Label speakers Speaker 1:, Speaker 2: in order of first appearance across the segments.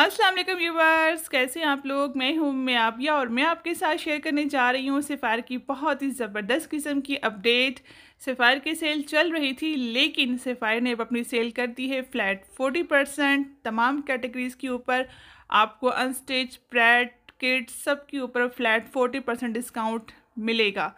Speaker 1: अस्सलाम वालेकुम व्यूवर्स कैसे हैं आप लोग मैं हूं मैं आबिया और मैं आपके साथ शेयर करने जा रही हूं सिफ़ार की बहुत ही ज़बरदस्त किस्म की अपडेट सिफ़ार की सेल चल रही थी लेकिन सफ़ार ने अब अपनी सेल कर दी है फ्लैट फोर्टी परसेंट तमाम कैटेगरीज़ के ऊपर आपको अनस्टेज प्रैट किट सब के ऊपर फ्लैट फोर्टी परसेंट डिस्काउंट मिलेगा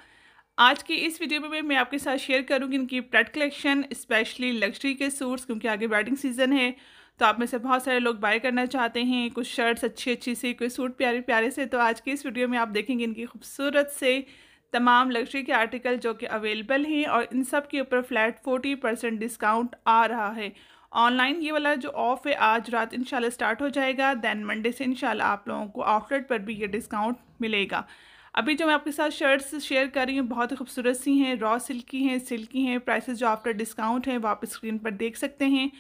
Speaker 1: आज की इस वीडियो में मैं आपके साथ शेयर करूँगी इनकी प्रैट कलेक्शन स्पेशली लग्जरी के सूट्स क्योंकि आगे वेडिंग सीज़न है तो आप में से बहुत सारे लोग बाय करना चाहते हैं कुछ शर्ट्स अच्छी अच्छी सी कोई सूट प्यारे प्यारे से तो आज की इस वीडियो में आप देखेंगे इनकी खूबसूरत से तमाम लग्जरी के आर्टिकल जो कि अवेलेबल हैं और इन सब के ऊपर फ्लैट फोर्टी परसेंट डिस्काउंट आ रहा है ऑनलाइन ये वाला जो ऑफ है आज रात इंशाल्लाह स्टार्ट हो जाएगा दैन मंडे से इंशाल्लाह आप लोगों को आउटलेट पर भी ये डिस्काउंट मिलेगा अभी जो मैं आपके साथ शर्ट्स शेयर कर रही हूँ बहुत ही खूबसूरत सी हैं रॉ सिल्की हैं सिल्की हैं प्राइसेस जो आफ्टर डिस्काउंट हैं वो आप स्क्रीन पर देख सकते हैं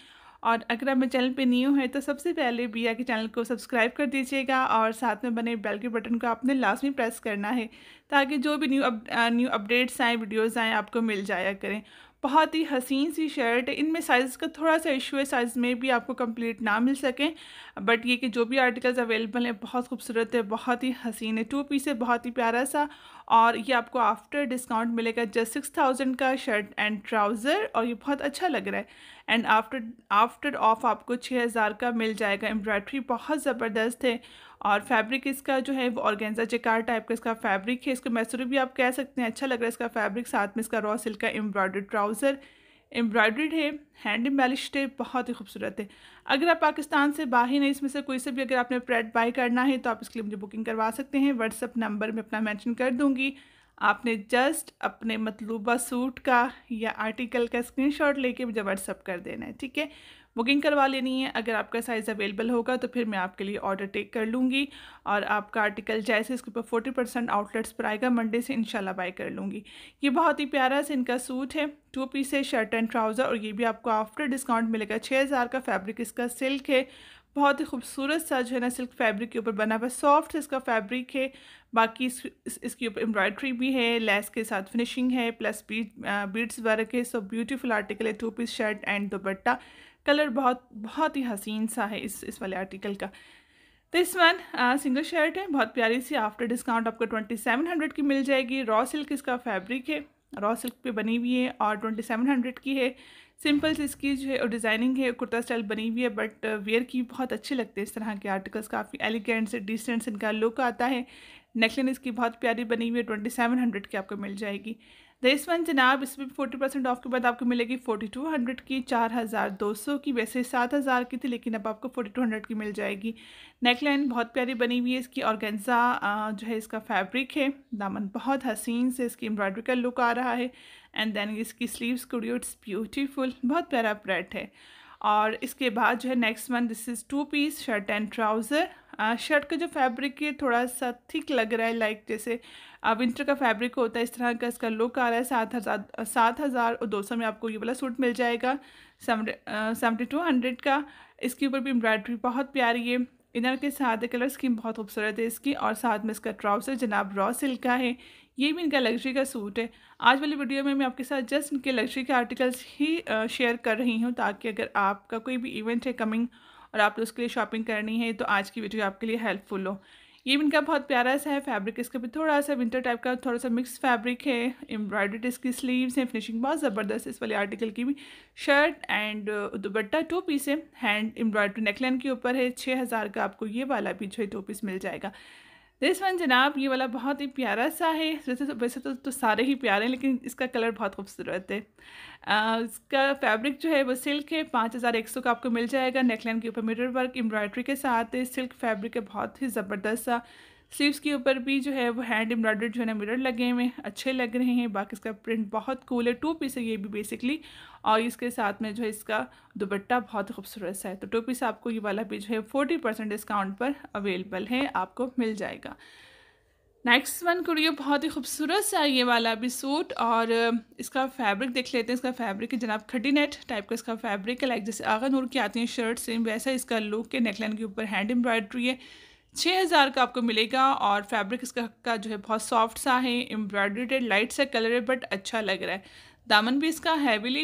Speaker 1: और अगर आप मेरे चैनल पे न्यू है तो सबसे पहले बिया के चैनल को सब्सक्राइब कर दीजिएगा और साथ में बने बेल के बटन को आपने लास्ट में प्रेस करना है ताकि जो भी न्यू अप, न्यू अपडेट्स आएँ वीडियोज़ आएँ आपको मिल जाया करें बहुत ही हसीन सी शर्ट है इनमें साइज़ का थोड़ा सा इशू है साइज़ में भी आपको कंप्लीट ना मिल सकें बट ये कि जो भी आर्टिकल्स अवेलेबल हैं बहुत खूबसूरत है बहुत ही हसीन है टू पीस है बहुत ही प्यारा सा और ये आपको आफ्टर डिस्काउंट मिलेगा जस्ट सिक्स थाउजेंड का शर्ट एंड ट्राउज़र और ये बहुत अच्छा लग रहा है एंड आफ्टर आफ्टर ऑफ आपको छः हज़ार का मिल जाएगा एम्ब्रॉयड्री बहुत ज़बरदस्त है और फैब्रिक इसका जो है वो ऑर्गेंजा जेकार टाइप का इसका फैब्रिक है इसको मैसूरी भी आप कह सकते हैं अच्छा लग रहा है इसका फैब्रिक साथ में इसका रॉ सिल्क का एम्ब्रॉयडर्ड ट्राउज़र एम्ब्रॉयड्रीड है हैंड एम्बेलिश्ड है बहुत ही खूबसूरत है अगर आप पाकिस्तान से बाहर नहीं इसमें से कोई से भी अगर आपने प्रेड बाई करना है तो आप इसके लिए मुझे बुकिंग करवा सकते हैं व्हाट्सअप नंबर में अपना मैंशन कर दूंगी आपने जस्ट अपने मतलूबा सूट का या आर्टिकल का स्क्रीनशॉट लेके मुझे व्हाट्सअप कर देना है ठीक है बुकिंग करवा लेनी है अगर आपका साइज़ अवेलेबल होगा तो फिर मैं आपके लिए ऑर्डर टेक कर लूँगी और आपका आर्टिकल जैसे इसके ऊपर फोर्टी परसेंट आउटलेट्स पर आएगा मंडे से इनशाला बाई कर लूँगी ये बहुत ही प्यारा से इनका सूट है टू पीस है शर्ट एंड ट्राउज़र और ये भी आपको आफ्टर डिस्काउंट मिलेगा छः हज़ार का फैब्रिक इसका सिल्क है बहुत ही खूबसूरत सा जो है ना सिल्क फैब्रिक के ऊपर बना हुआ सॉफ्ट इसका फैब्रिक है बाकी इस, इस, इसके ऊपर एम्ब्रॉयड्री भी है लेस के साथ फिनिशिंग है प्लस बीट बीट्स वर्क है सो ब्यूटीफुल आर्टिकल है two piece shirt and dupatta colour बहुत बहुत ही हसीन सा है इस इस वाले आर्टिकल का तो इस वन सिंगल शर्ट है बहुत प्यारी सी आफ्टर डिस्काउंट आपको ट्वेंटी सेवन हंड्रेड की मिल जाएगी रॉ सिल्क इसका फैब्रिक है रॉ सिल्क पे बनी हुई है और ट्वेंटी सेवन हंड्रेड की है सिंपल से इसकी जो है और डिज़ाइनिंग है कुर्ता स्टाइल बनी हुई है बट वेयर uh, की बहुत अच्छे लगते हैं इस तरह के आर्टिकल्स काफ़ी एलिगेंट से डिसेंट इनका लुक आता है नेकलिन इसकी बहुत प्यारी बनी हुई है ट्वेंटी सेवन हंड्रेड की आपको मिल जाएगी दिस वन जनाब इसमें फोर्टी परसेंट ऑफ के बाद आपको मिलेगी फोर्टी टू हंड्रेड की चार हज़ार दो सौ की वैसे सात हज़ार की थी लेकिन अब आपको फोर्टी टू हंड्रेड की मिल जाएगी नेकलाइन बहुत प्यारी बनी हुई है इसकी गेंजा जो है इसका फैब्रिक है दामन बहुत हसीन से इसकी एम्ब्रॉयडरी का लुक आ रहा है एंड देन इसकी स्लीवस कुडियो इट्स ब्यूटीफुल बहुत प्यारा प्रेट है और इसके बाद जो है next month this is two piece shirt and trouser shirt का जो फैब्रिक है थोड़ा सा थिक लग रहा है लाइक जैसे विंटर का फैब्रिक होता है इस तरह का इसका लुक आ रहा है सात हज़ार सात हज़ार और दो सौ में आपको ये वाला सूट मिल जाएगा सेवेंटी टू हंड्रेड का इसके ऊपर भी एम्ब्रॉयडरी बहुत प्यारी है इनर के साथ कलर स्कीम बहुत खूबसूरत है इसकी और साथ में इसका ट्राउज़र जनाब रॉ सिल्क का है ये भी इनका लग्जरी का सूट है आज वाली वीडियो में मैं आपके साथ जस्ट इनके लग्जरी के आर्टिकल्स ही शेयर कर रही हूँ ताकि अगर आपका कोई भी इवेंट है कमिंग और आप लोग उसके लिए शॉपिंग करनी है तो आज की वीडियो आपके लिए हेल्पफुल हो ये भी इनका बहुत प्यारा सा है फैब्रिक इसका भी थोड़ा सा विंटर टाइप का थोड़ा सा मिक्स फैब्रिक है एम्ब्रॉयडर्ड इसकी स्लीव्स हैं फिनिशिंग बहुत ज़बरदस्त इस वाले आर्टिकल की भी shirt and uh, dupatta two piece है हैंड एम्ब्रॉयडरी नेकलाइन के ऊपर है छः हज़ार का आपको ये वाला भी जो है टू पीस मिल जाएगा दिस वन जनाब ये वाला बहुत ही प्यारा सा है वैसे तो वैसे तो, तो सारे ही प्यारे हैं लेकिन इसका कलर बहुत खूबसूरत है आ, इसका फैब्रिक जो है वो सिल्क है पाँच हज़ार एक सौ का आपको मिल जाएगा नेकलाइन के ऊपर मिरर वर्क एम्ब्रॉयडरी के साथ है सिल्क फैब्रिक है बहुत ही ज़बरदस्त सा स्लीव्स के ऊपर भी जो है वो हैंड एम्ब्रॉयडर्ड जो है ना मिरर लगे हुए हैं अच्छे लग रहे हैं बाकी इसका प्रिंट बहुत कूल है टू पीस है ये भी बेसिकली और इसके साथ में जो है इसका दुपट्टा बहुत खूबसूरत है तो टू पीस आपको ये वाला भी जो है फोर्टी परसेंट डिस्काउंट पर अवेलेबल है आपको मिल जाएगा नेक्स्ट वन कुड़ियो बहुत ही खूबसूरत सा ये वाला भी सूट और इसका फैब्रिक देख लेते हैं इसका फैब्रिक है जनाब खटी नेट टाइप का इसका फैब्रिक है लाइक जैसे आगा नूर की आती है शर्ट सेम वैसा इसका लुक के नेकलाइन के ऊपर हैंड एम्ब्रॉयड्री है छः हज़ार का आपको मिलेगा और फैब्रिक इसका का जो है बहुत सॉफ्ट सा है एम्ब्रॉयड्रेड लाइट सा कलर है बट अच्छा लग रहा है दामन भी इसका हैवीली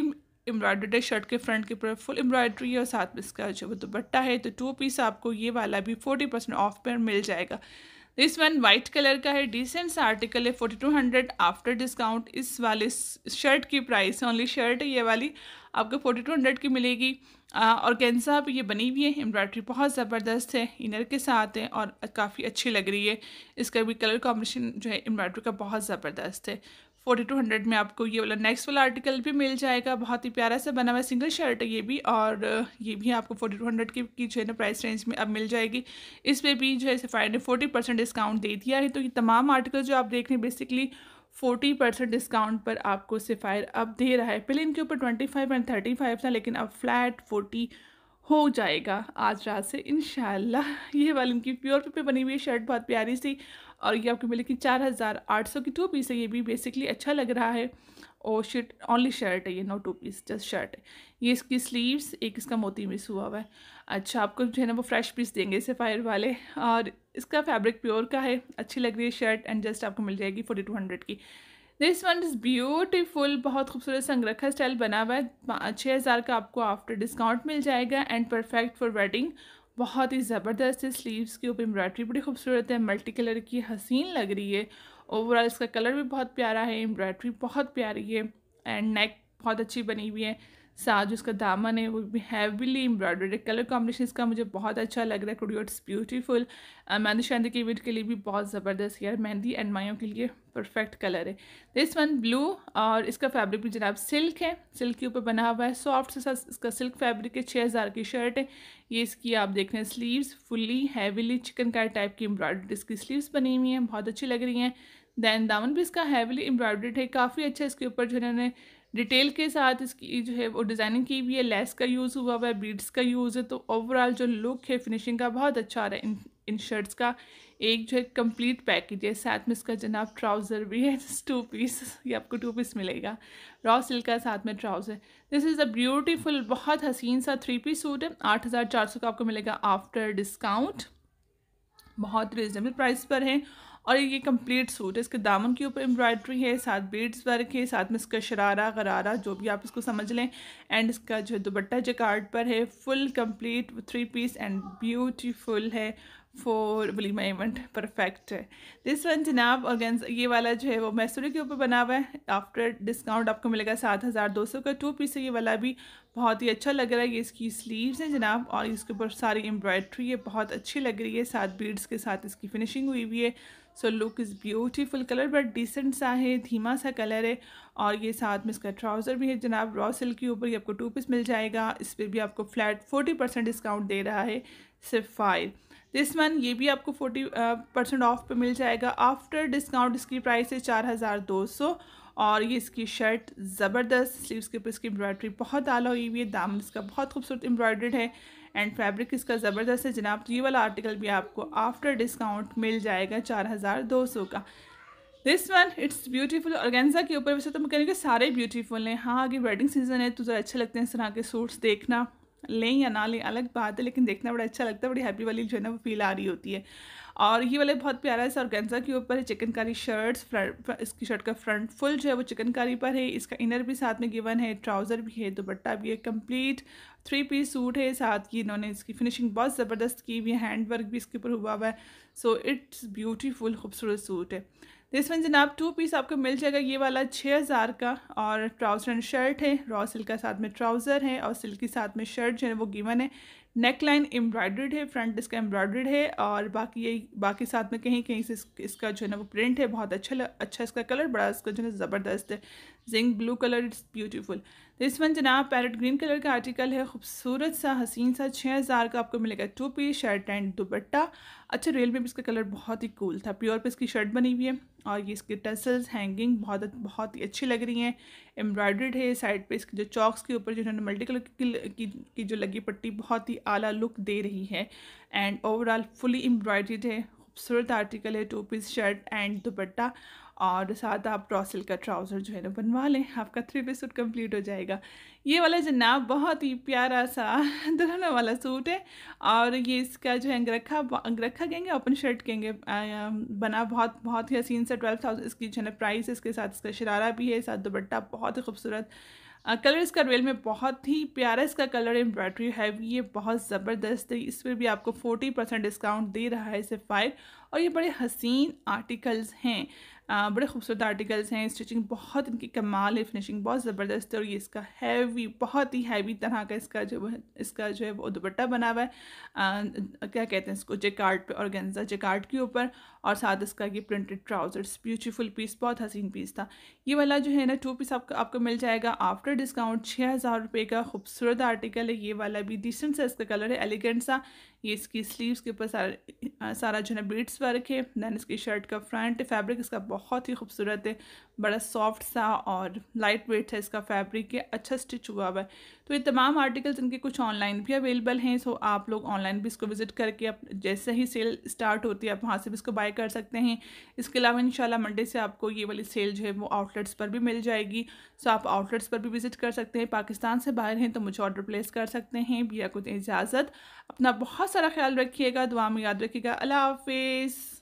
Speaker 1: एम्ब्रॉयड्रेड है शर्ट के फ्रंट के ऊपर फुल एम्ब्रॉयड्री है और साथ में इसका जो दुपट्टा है तो टू पीस आपको ये वाला भी फोर्टी परसेंट ऑफ पर मिल जाएगा दिस वन वाइट कलर का है डिसेंट सा आर्टिकल है forty two hundred after discount इस वाले शर्ट की प्राइस है ओनली शर्ट है ये वाली आपको फोर्टी टू हंड्रेड की मिलेगी और कैंसा ये बनी हुई है एम्ब्रॉयडरी बहुत ज़बरदस्त है इनर के साथ है और काफ़ी अच्छी लग रही है इसका भी कलर कॉम्बिनेशन जो है एम्ब्रॉयडरी का बहुत ज़बरदस्त है फोर्टी टू हंड्रेड में आपको ये वाला नेक्स्ट वाला आर्टिकल भी मिल जाएगा बहुत ही प्यारा सा बना हुआ सिंगल शर्ट है ये भी और ये भी आपको फोर्टी टू हंड्रेड की, जो है ना प्राइस रेंज में अब मिल जाएगी इस पर भी जो है सफ़ाई ने फोर्टी परसेंट डिस्काउंट दे दिया है तो ये तमाम आर्टिकल जो आप देख रहे हैं बेसिकली फोर्टी परसेंट डिस्काउंट पर आपको सिफायर अब दे रहा है पहले इनके ऊपर twenty five and thirty five था लेकिन अब फ्लैट फोर्टी हो जाएगा आज रात से इन ये वाली इनकी प्योर पे बनी हुई शर्ट बहुत प्यारी सी और ये आपको मिलेगी चार हज़ार आठ सौ की टू पीस है ये भी बेसिकली अच्छा लग रहा है और शर्ट ओनली शर्ट है ये no two piece just shirt है ये इसकी स्लीव्स एक इसका मोती मिस हुआ हुआ है अच्छा आपको जो है ना वो फ्रेश पीस देंगे इसे फायर वाले और इसका फैब्रिक प्योर का है अच्छी लग रही है शर्ट एंड जस्ट आपको मिल जाएगी फोर्टी टू हंड्रेड की दिस वन इज़ ब्यूटीफुल बहुत खूबसूरत संगरखा स्टाइल बना हुआ है छः हज़ार का आपको आफ्टर डिस्काउंट मिल जाएगा एंड परफेक्ट फॉर वेडिंग बहुत ही ज़बरदस्त है स्लीव्स के ऊपर एम्ब्रॉयडरी बड़ी खूबसूरत है मल्टी कलर की हसीन लग रही है ओवरऑल इसका कलर भी बहुत प्यारा है एम्ब्रॉयडरी बहुत प्यारी है एंड नेक बहुत अच्छी बनी हुई है साथ जो उसका दामन है वो भी हैवीली एम्ब्रॉयडर्ड है कलर कॉम्बिनेशन इसका मुझे बहुत अच्छा लग रहा है इट्स ब्यूटीफुल मेहंदी शांति के इवेंट के लिए भी बहुत ज़बरदस्त यार मेहंदी एंड मायों के लिए परफेक्ट कलर है दिस वन ब्लू और इसका फैब्रिक भी जनाब सिल्क है सिल्क के ऊपर बना हुआ है सॉफ्ट से साथ इसका सिल्क फैब्रिक है छः हज़ार की शर्ट है ये इसकी आप देख रहे हैं sleeves fully heavily chikankari type की एम्ब्रॉयडर्ड इसकी स्लीव्स बनी हुई हैं बहुत अच्छी लग रही हैं दैन दामन भी इसका हैवीली एम्ब्रॉयडर्ड है काफ़ी अच्छा इसके ऊपर जो इन्होंने डिटेल के साथ इसकी जो है वो डिज़ाइनिंग की हुई है लेस का यूज़ हुआ हुआ है बीड्स का यूज़ है तो ओवरऑल जो लुक है फिनिशिंग का बहुत अच्छा आ रहा है इन इन शर्ट्स का एक जो है कंप्लीट पैकेज है साथ में इसका जनाब ट्राउज़र भी है टू पीस ये आपको टू पीस मिलेगा रॉ सिल्क का साथ में trouser this is a beautiful बहुत हसीन सा थ्री पीस सूट है आठ हज़ार चार सौ का आपको मिलेगा आफ्टर डिस्काउंट बहुत रिजनेबल प्राइस पर है और ये कंप्लीट सूट है इसके दामन के ऊपर एम्ब्रॉयड्री है साथ बीड्स वर्क है साथ में इसका शरारा गरारा जो भी आप इसको समझ लें एंड इसका जो जो कार्ड पर है full complete three piece and beautiful है फॉर वलीमा इवेंट परफेक्ट है दिस वन जनाब ऑर्गेन्स ये वाला जो है वो मैसूरी के ऊपर बना हुआ है आफ्टर डिस्काउंट आपको मिलेगा सात हज़ार दो सौ का टू पीस है ये वाला भी बहुत ही अच्छा लग रहा है ये इसकी स्लीव्स हैं जनाब और इसके ऊपर सारी एम्ब्रॉयड्री है बहुत अच्छी लग रही है सात बीड्स के साथ इसकी फिनिशिंग हुई हुई है so look is beautiful colour but decent सा है धीमा सा कलर है और ये साथ में इसका ट्राउज़र भी है जनाब रॉ सिल्क के ऊपर ये आपको टू पीस मिल जाएगा इस पर भी आपको फ्लैट फोर्टी परसेंट डिस्काउंट दे रहा है सिर्फ फाइव दिस वन ये भी आपको फोर्टी परसेंट ऑफ पे मिल जाएगा आफ्टर डिस्काउंट इसकी प्राइस है चार हज़ार दो सौ और ये इसकी शर्ट ज़बरदस्त स्लीव्स के ऊपर इसकी एम्ब्रॉयडरी बहुत आला हुई हुई है दाम इसका बहुत खूबसूरत एम्ब्रॉयड्रेड है एंड फैब्रिक इसका ज़बरदस्त है जनाब तो ये वाला आर्टिकल भी आपको आफ्टर डिस्काउंट मिल जाएगा चार हज़ार दो सौ का this one it's beautiful organza के ऊपर वैसे तो मैं कहेंगे सारे ब्यूटीफुल हैं हाँ अगर वेडिंग सीजन है तो ज़रा अच्छे लगते हैं इस तरह के सूट्स देखना लें या ना लें अलग बात है लेकिन देखना बड़ा अच्छा लगता है बड़ी हैप्पी वाली जो है ना वो फील आ रही होती है और ये वाला बहुत प्यारा है ऑर्गेन्जा के ऊपर है चिकनकारी शर्ट्स इसकी शर्ट का फ्रंट फुल जो है वो चिकनकारी पर है इसका इनर भी साथ में गिवन है ट्राउज़र भी है दुपट्टा भी है कंप्लीट थ्री पीस सूट है साथ ही इन्होंने इसकी फिनिशिंग बहुत ज़बरदस्त की हुई है हैंड वर्क भी इसके ऊपर हुआ हुआ है सो इट्स ब्यूटीफुल खूबसूरत सूट है इसमें जनाब टू पीस आपको मिल जाएगा ये वाला छः हज़ार का और ट्राउज़र एंड शर्ट है रॉ सिल्क का साथ में ट्राउज़र है और सिल्क के साथ में शर्ट जो है वो गिवन है नेक लाइन एम्ब्रॉयड्रेड है फ्रंट इसका एम्ब्रॉयड्रेड है और बाकी ये बाकी साथ में कहीं कहीं से इस, इसका जो है ना वो प्रिंट है बहुत अच्छा अच्छा इसका कलर बड़ा इसका जो है ज़बरदस्त है zinc blue colour it's beautiful this one जनाब पैरट ग्रीन कलर का आर्टिकल है खूबसूरत सा हसीन सा छः हज़ार का आपको मिलेगा two piece shirt and dupatta अच्छा रियल में भी इसका कलर बहुत ही कूल था प्योर पे इसकी शर्ट बनी हुई है और ये इसके टसल्स हैंगिंग बहुत बहुत ही अच्छी लग रही हैं एम्ब्रॉयड्रेड है साइड पे इसके जो चॉक्स के ऊपर जिन्होंने मल्टी कलर की, की, की जो लगी पट्टी बहुत ही आला लुक दे रही है एंड ओवरऑल फुली एम्ब्रॉयड्रेड है खूबसूरत आर्टिकल है two piece shirt and dupatta और साथ आप ड्रॉसिल का ट्राउज़र जो है ना बनवा लें आपका थ्री पीस सूट कम्प्लीट हो जाएगा ये वाला जनाब बहुत ही प्यारा सा दुल्हनों वाला सूट है और ये इसका जो है अंगरखा अंगरखा कहेंगे ओपन शर्ट कहेंगे बना बहुत बहुत ही हसीन सा ट्वेल्व थाउजेंड इसकी जो है ना प्राइस इसके साथ इसका शरारा भी है साथ दुपट्टा बहुत ही खूबसूरत कलर इसका रेल में बहुत ही प्यारा इसका कलर एम्ब्रॉयडरी है ये बहुत ज़बरदस्त है इस पर भी आपको फोर्टी परसेंट डिस्काउंट दे रहा है इसे फाइव और ये बड़े हसीन आर्टिकल्स हैं बड़े खूबसूरत आर्टिकल्स हैं स्टिचिंग बहुत इनकी कमाल है फिनिशिंग बहुत ज़बरदस्त है और ये इसका हैवी बहुत ही हैवी तरह का इसका जो है इसका जो है वो दुपट्टा बना हुआ है आ, क्या कहते हैं इसको जेकार्ड पे और गेंजा जेकार्ड के ऊपर और साथ इसका ये प्रिंटेड ट्राउजर्स ब्यूटीफुल पीस बहुत हसीन पीस था ये वाला जो है ना टू पीस आपको आपको मिल जाएगा आफ्टर डिस्काउंट छः हज़ार रुपये का खूबसूरत आर्टिकल है ये वाला भी डिसेंट सा इसका कलर है एलिगेंट सा ये इसकी स्लीव्स के ऊपर सारा सारा जो है बीट्स वर्क है दैन इसकी शर्ट का फ्रंट फैब्रिक इसका बहुत बहुत ही खूबसूरत है बड़ा सॉफ्ट सा और लाइट वेट है इसका फैब्रिक है अच्छा स्टिच हुआ हुआ है तो ये तमाम आर्टिकल्स इनके कुछ ऑनलाइन भी अवेलेबल हैं सो आप लोग ऑनलाइन भी इसको विज़िट करके आप जैसे ही सेल स्टार्ट होती है आप वहाँ से भी इसको बाय कर सकते हैं इसके अलावा इन मंडे से आपको ये वाली सेल जो है वो आउटलेट्स पर भी मिल जाएगी सो आप आउटलेट्स पर भी विज़िट कर सकते हैं पाकिस्तान से बाहर हैं तो मुझे ऑर्डर प्लेस कर सकते हैं बिया को इजाज़त अपना बहुत सारा ख्याल रखिएगा दुआ में याद रखिएगा अल्लाह हाफिज़